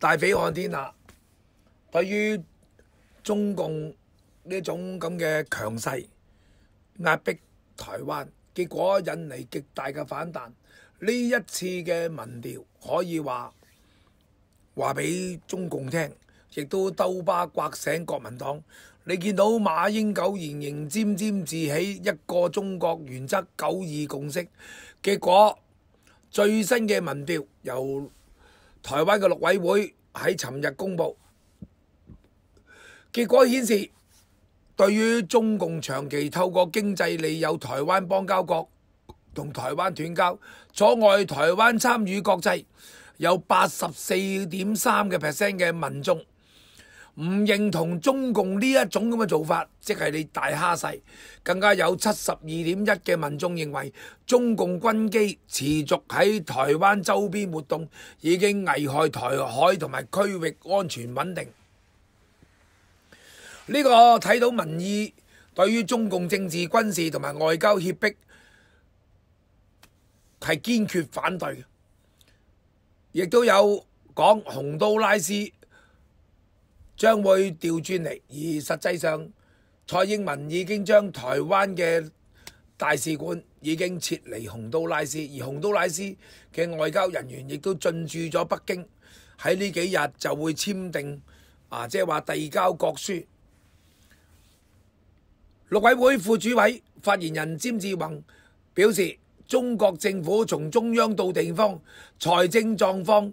大匪漢天下對於中共呢種咁嘅強勢壓迫台灣，結果引嚟極大嘅反彈。呢一次嘅民調可以話話俾中共聽，亦都鬥巴刮醒國民黨。你見到馬英九仍然沾沾自喜，一個中國原則九二共識，結果最新嘅民調又～台灣嘅立委會喺尋日公布結果顯示，對於中共長期透過經濟利誘台灣邦交國同台灣斷交，阻礙台灣參與國際，有八十四點三嘅 percent 嘅民眾。唔認同中共呢一種咁嘅做法，即係你大蝦細，更加有七十二點一嘅民眾認為中共軍機持續喺台灣周邊活動已經危害台海同埋區域安全穩定。呢個睇到民意對於中共政治、軍事同埋外交脅迫係堅決反對亦都有講紅都拉斯。將會調轉嚟，而實際上蔡英文已經將台灣嘅大使館已經撤離紅都拉斯，而紅都拉斯嘅外交人員亦都進駐咗北京。喺呢幾日就會簽訂啊，即係話遞交國書。陸委會副主委發言人詹志宏表示，中國政府從中央到地方財政狀況。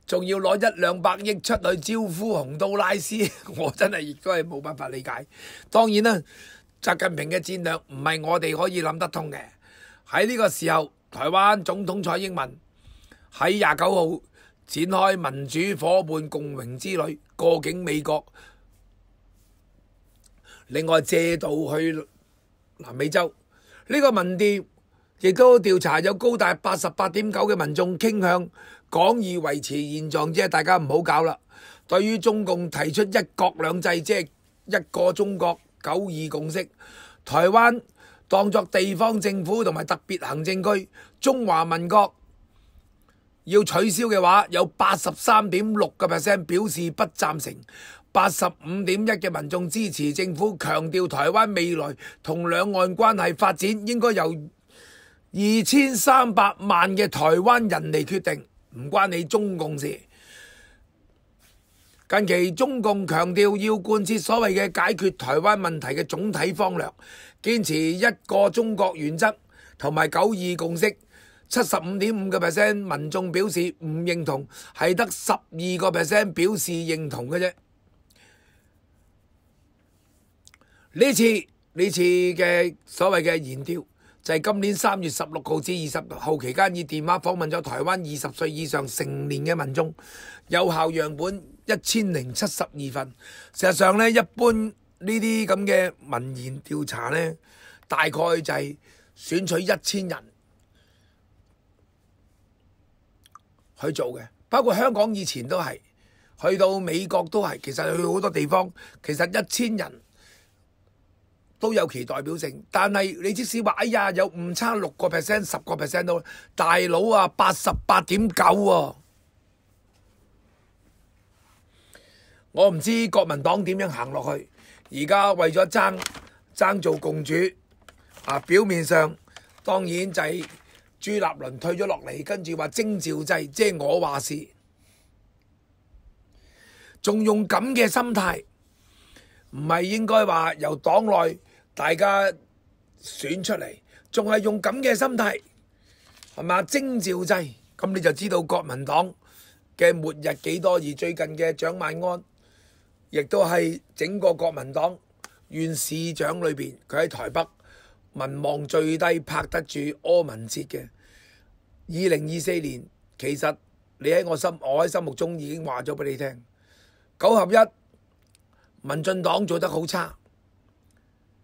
仲要攞一兩百億出去招呼紅都拉斯，我真係亦都係冇辦法理解。當然啦，習近平嘅戰略唔係我哋可以諗得通嘅。喺呢個時候，台灣總統蔡英文喺廿九號展開民主伙伴共榮之旅，過境美國，另外借道去南美洲。呢個民調。亦都調查有高達八十八點九嘅民眾傾向講以維持現狀，即系大家唔好搞啦。對於中共提出一國兩制，即系一個中國九二共識，台灣當作地方政府同埋特別行政區，中華民國要取消嘅話，有八十三點六個 percent 表示不贊成，八十五點一嘅民眾支持政府強調台灣未來同兩岸關係發展應該由。二千三百万嘅台湾人嚟决定，唔关你中共事。近期中共强调要贯彻所谓嘅解决台湾问题嘅总体方略，坚持一个中国原则同埋九二共识。七十五点五个 percent 民众表示唔认同，系得十二个 percent 表示认同嘅啫。呢次呢次嘅所谓嘅言调。就係今年三月十六號至二十號期間，以電話訪問咗台灣二十歲以上成年嘅民眾，有效樣本一千零七十二份。事實上呢，一般呢啲咁嘅民言調查呢，大概就係選取一千人去做嘅，包括香港以前都係，去到美國都係，其實去好多地方，其實一千人。都有其代表性，但系你即使话哎呀有唔差六個 percent、十個 percent 都大佬啊八十八點九喎，我唔知國民黨點樣行落去。而家為咗爭爭做共主啊，表面上當然就係朱立倫退咗落嚟，跟住話徵召制，即係我話事，仲用咁嘅心態，唔係應該話由黨內。大家選出嚟，仲係用咁嘅心態，係咪征徵兆制，咁你就知道國民黨嘅末日幾多而最近嘅蒋万安，亦都係整個國民黨縣市長裏边，佢喺台北民望最低，拍得住柯文哲嘅。二零二四年，其實你喺我心，我喺心目中已經話咗俾你聽，九合一，民進黨做得好差。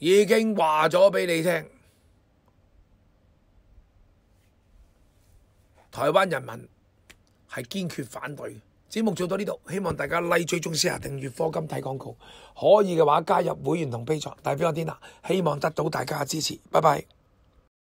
已经话咗俾你听，台湾人民系坚决反对。节目做到呢度，希望大家励最中先啊！订阅科金睇广告，可以嘅话加入会员同 base。带我天娜，希望得到大家嘅支持。拜拜。